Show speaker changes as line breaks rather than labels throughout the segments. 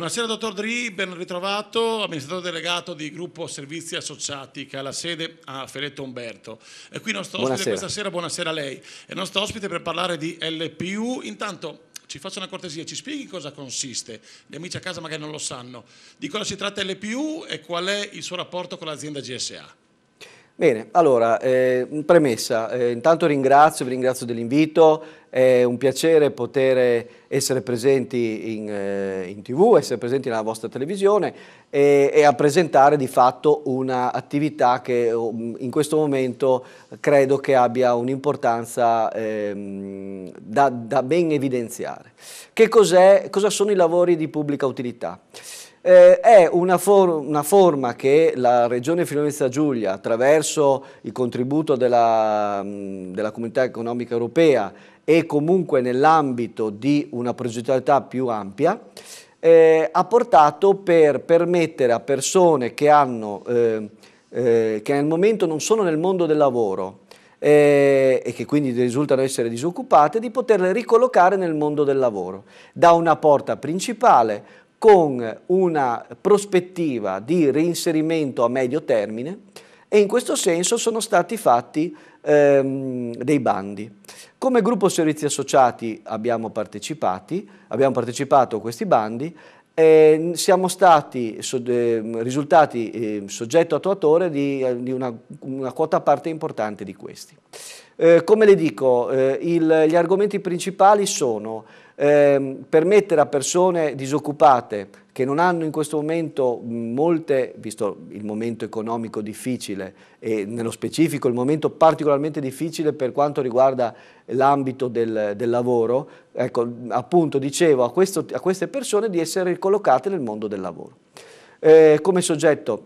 Buonasera dottor Dri, ben ritrovato, amministratore delegato di Gruppo Servizi Associati che ha la sede a Feretto Umberto. E qui nostro ospite buonasera. questa sera, buonasera a lei, è nostro ospite per parlare di LPU. Intanto ci faccia una cortesia, ci spieghi cosa consiste, gli amici a casa magari non lo sanno, di cosa si tratta LPU e qual è il suo rapporto con l'azienda GSA.
Bene, allora, eh, premessa, eh, intanto ringrazio, vi ringrazio dell'invito, è un piacere poter essere presenti in, eh, in, tv, essere presenti nella vostra televisione e, e a presentare di fatto un'attività che um, in questo momento credo che abbia un'importanza eh, da, da, ben evidenziare. Che cos'è, cosa sono i lavori di pubblica utilità? Eh, è una, for una, forma che la Regione Friulenza Giulia, attraverso il contributo della, della Comunità Economica Europea e comunque nell'ambito di una progettualità più ampia, eh, ha portato per permettere a persone che, hanno, ehm, eh, che al momento non sono nel mondo del lavoro, eh, e che quindi risultano essere disoccupate, di poterle ricollocare nel mondo del lavoro, da una porta principale con una prospettiva di reinserimento a medio termine e in questo senso sono stati fatti ehm, dei bandi. Come gruppo servizi associati abbiamo, abbiamo partecipato a questi bandi e siamo stati so, eh, risultati eh, soggetto attuatore di, eh, di una, una, quota parte importante di questi. Eh, come le dico, eh, il, gli argomenti principali sono eh, permettere a persone disoccupate che non hanno in questo momento molte, visto il momento economico difficile e nello specifico il momento particolarmente difficile per quanto riguarda l'ambito del, del, lavoro, ecco, appunto dicevo a, questo, a, queste persone di essere ricollocate nel mondo del lavoro. Eh, come soggetto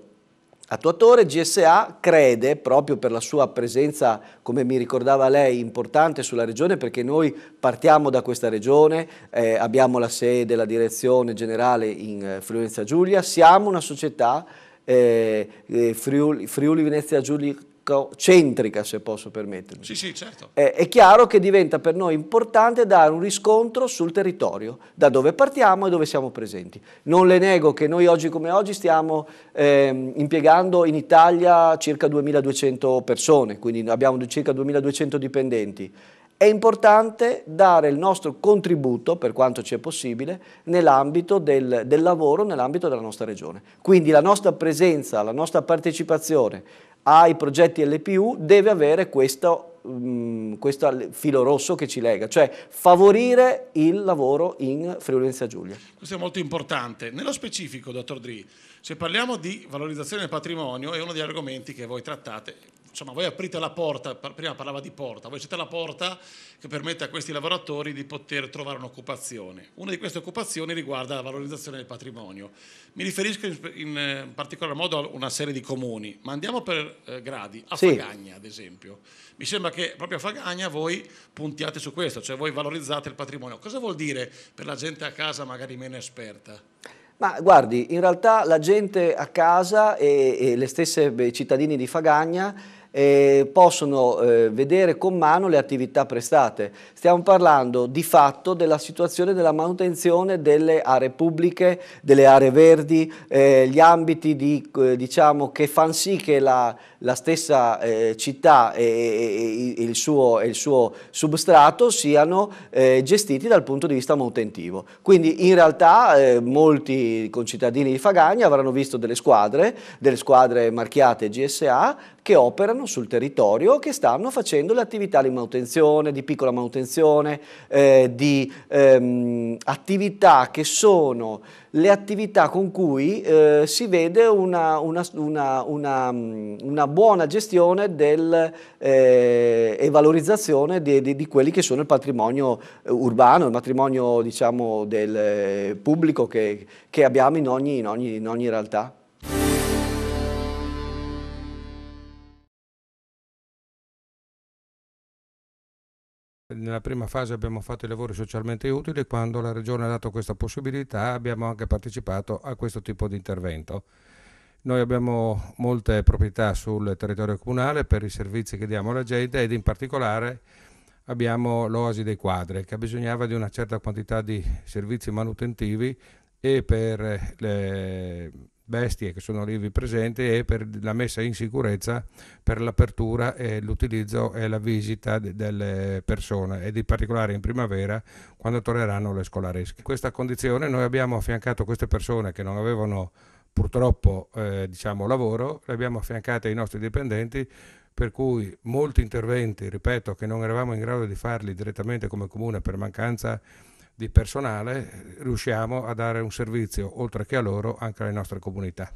Attuatore GSA crede, proprio per la sua presenza, come mi ricordava lei, importante sulla regione, perché noi partiamo da questa regione, eh, abbiamo la sede, la direzione generale in eh, Friulenza Giulia, siamo una società eh, eh Friuli, Friuli Venezia Giulia centrica, se posso permettermi. Sì, sì, certo. È, eh, è chiaro che diventa per noi importante dare un riscontro sul territorio, da dove partiamo e dove siamo presenti. Non le nego che noi oggi come oggi stiamo eh, impiegando in Italia circa 2200 persone, quindi abbiamo circa 2200 dipendenti è importante dare il nostro contributo, per quanto ci è possibile, nell'ambito del, del, lavoro, nell'ambito della nostra regione. Quindi la nostra presenza, la nostra partecipazione ai progetti LPU deve avere questo, mm, questo, filo rosso che ci lega, cioè favorire il lavoro in Friuli Venezia Giulia. Questo
è molto importante. Nello specifico, dottor Dri, se parliamo di valorizzazione del patrimonio, è uno degli argomenti che voi trattate Insomma, voi aprite la porta, prima parlava di porta, voi siete la porta che permette a questi lavoratori di poter trovare un'occupazione. Una di queste occupazioni riguarda la valorizzazione del patrimonio. Mi riferisco in, eh, particolar modo a una serie di comuni, ma andiamo per eh, gradi, a sì. Fagagna ad esempio. Mi sembra che proprio a Fagagna voi puntiate su questo, cioè voi valorizzate il patrimonio. Cosa vuol dire per la gente a casa magari meno
esperta? Ma guardi, in realtà la gente a casa e, e le stesse beh, cittadini di Fagagna eh, possono eh, vedere con mano le attività prestate. Stiamo parlando di fatto della situazione della manutenzione delle aree pubbliche, delle aree verdi, eh, gli ambiti di, eh, diciamo, che fanno sì che la, la stessa eh, città e, e, il suo, e, il suo, substrato siano eh, gestiti dal punto di vista manutentivo. Quindi in realtà molti concittadini di Fagagna avranno visto delle squadre, delle squadre marchiate GSA, che operano sul territorio che stanno facendo le attività di manutenzione, di piccola manutenzione, eh, di ehm, attività che sono le attività con cui eh, si vede una, una, una, una mm, buona gestione del, eh, e valorizzazione di, di, di, quelli che sono il patrimonio eh, urbano, il patrimonio diciamo, del eh, pubblico che, che abbiamo in ogni, in ogni, in ogni realtà.
nella prima fase abbiamo fatto i lavori socialmente utili, e quando la Regione ha dato questa possibilità abbiamo anche partecipato a questo tipo di intervento. Noi abbiamo molte proprietà sul territorio comunale per i servizi che diamo alla gente ed in particolare abbiamo l'oasi dei quadri che bisognava di una certa quantità di servizi manutentivi e per le, bestie che sono lì presenti e per la messa in sicurezza per l'apertura e l'utilizzo e la visita de delle persone ed in particolare in primavera quando torneranno le scolaresche. In questa condizione noi abbiamo affiancato queste persone che non avevano purtroppo eh, diciamo, lavoro, le abbiamo affiancate ai nostri dipendenti per cui molti interventi, ripeto, che non eravamo in grado di farli direttamente come comune per mancanza di di personale riusciamo a dare un servizio, oltre che a loro, anche alle nostre comunità.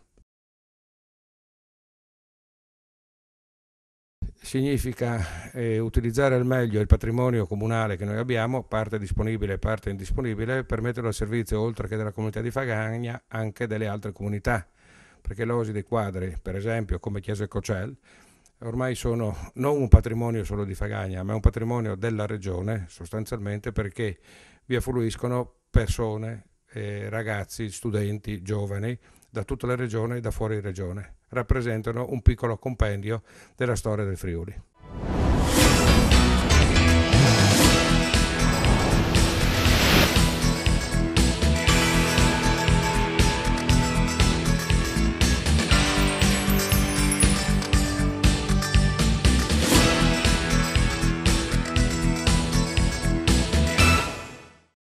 significa eh, utilizzare al meglio il patrimonio comunale che noi abbiamo, parte disponibile e parte indisponibile, per metterlo al servizio oltre che della comunità di Fagagna anche delle altre comunità, perché l'osi dei quadri, per esempio come Chiesa Cocel, ormai sono non un patrimonio solo di Fagagna, ma un patrimonio della regione sostanzialmente perché vi affluiscono persone, eh, ragazzi, studenti, giovani da tutta la regione e da fuori regione. Rappresentano un piccolo compendio della storia del Friuli.